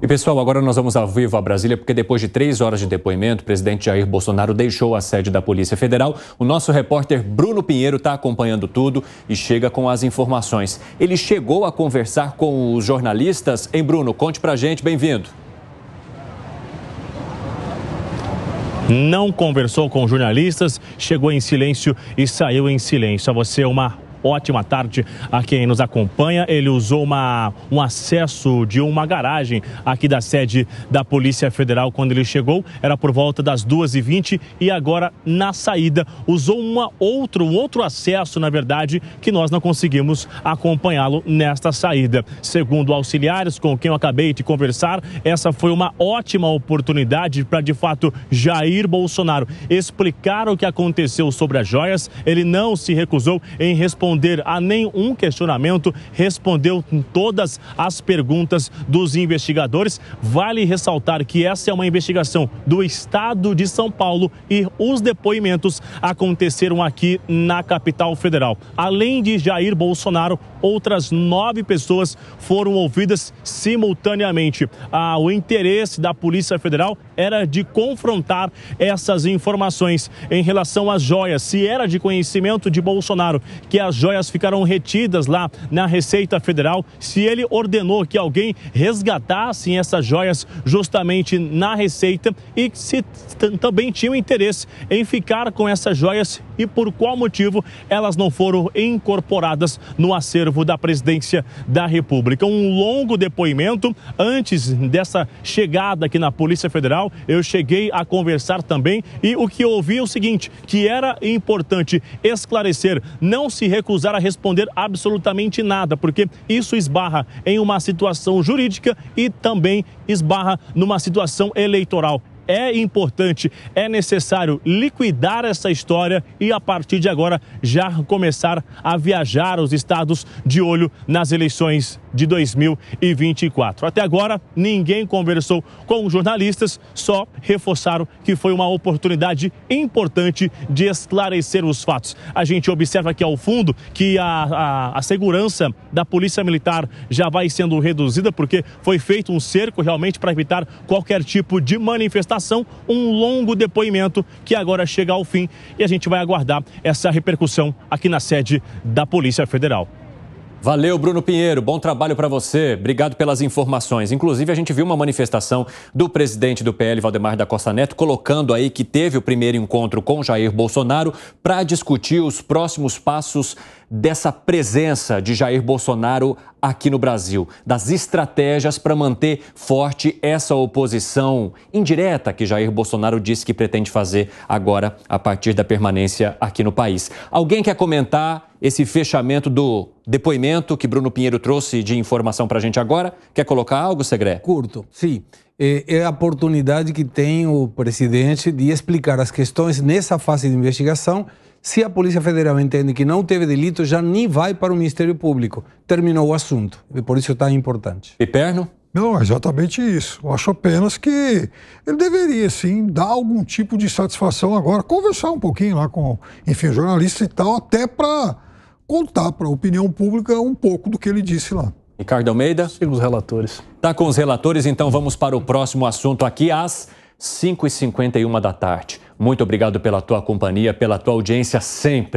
E pessoal, agora nós vamos ao vivo a Brasília, porque depois de três horas de depoimento, o presidente Jair Bolsonaro deixou a sede da Polícia Federal. O nosso repórter Bruno Pinheiro está acompanhando tudo e chega com as informações. Ele chegou a conversar com os jornalistas. Em Bruno, conte pra gente, bem-vindo. Não conversou com jornalistas, chegou em silêncio e saiu em silêncio. A você uma ótima tarde a quem nos acompanha. Ele usou uma, um acesso de uma garagem aqui da sede da Polícia Federal quando ele chegou. Era por volta das 2h20 e agora na saída usou uma outro, um outro acesso, na verdade, que nós não conseguimos acompanhá-lo nesta saída. Segundo auxiliares com quem eu acabei de conversar, essa foi uma ótima oportunidade para, de fato, Jair Bolsonaro explicar o que aconteceu sobre as joias. Ele não se recusou em responder responder a nenhum questionamento, respondeu todas as perguntas dos investigadores. Vale ressaltar que essa é uma investigação do estado de São Paulo e os depoimentos aconteceram aqui na capital federal. Além de Jair Bolsonaro, outras nove pessoas foram ouvidas simultaneamente. Ah, o interesse da Polícia Federal era de confrontar essas informações em relação às joias, se era de conhecimento de Bolsonaro que as joias ficaram retidas lá na Receita Federal, se ele ordenou que alguém resgatasse essas joias justamente na Receita e se também tinha interesse em ficar com essas joias e por qual motivo elas não foram incorporadas no acervo da presidência da República. Um longo depoimento antes dessa chegada aqui na Polícia Federal. Eu cheguei a conversar também e o que eu ouvi é o seguinte: que era importante esclarecer, não se recusar a responder absolutamente nada, porque isso esbarra em uma situação jurídica e também esbarra numa situação eleitoral é importante, é necessário liquidar essa história e a partir de agora já começar a viajar os estados de olho nas eleições de 2024. Até agora, ninguém conversou com os jornalistas, só reforçaram que foi uma oportunidade importante de esclarecer os fatos. A gente observa aqui ao fundo que a, a, a segurança da Polícia Militar já vai sendo reduzida, porque foi feito um cerco realmente para evitar qualquer tipo de manifestação um longo depoimento que agora chega ao fim e a gente vai aguardar essa repercussão aqui na sede da Polícia Federal. Valeu, Bruno Pinheiro. Bom trabalho para você. Obrigado pelas informações. Inclusive, a gente viu uma manifestação do presidente do PL, Valdemar da Costa Neto, colocando aí que teve o primeiro encontro com Jair Bolsonaro para discutir os próximos passos dessa presença de Jair Bolsonaro aqui no Brasil, das estratégias para manter forte essa oposição indireta que Jair Bolsonaro disse que pretende fazer agora a partir da permanência aqui no país. Alguém quer comentar esse fechamento do depoimento que Bruno Pinheiro trouxe de informação para a gente agora? Quer colocar algo, Segredo? Curto, sim. É, é a oportunidade que tem o presidente de explicar as questões nessa fase de investigação se a Polícia Federal entende que não teve delito, já nem vai para o Ministério Público. Terminou o assunto. E por isso está importante. perno? Não, é exatamente isso. Eu acho apenas que ele deveria, sim, dar algum tipo de satisfação agora, conversar um pouquinho lá com, enfim, jornalista e tal, até para contar para a opinião pública um pouco do que ele disse lá. Ricardo Almeida? Sigo os relatores. Está com os relatores, então vamos para o próximo assunto aqui às 5h51 da tarde. Muito obrigado pela tua companhia, pela tua audiência sempre.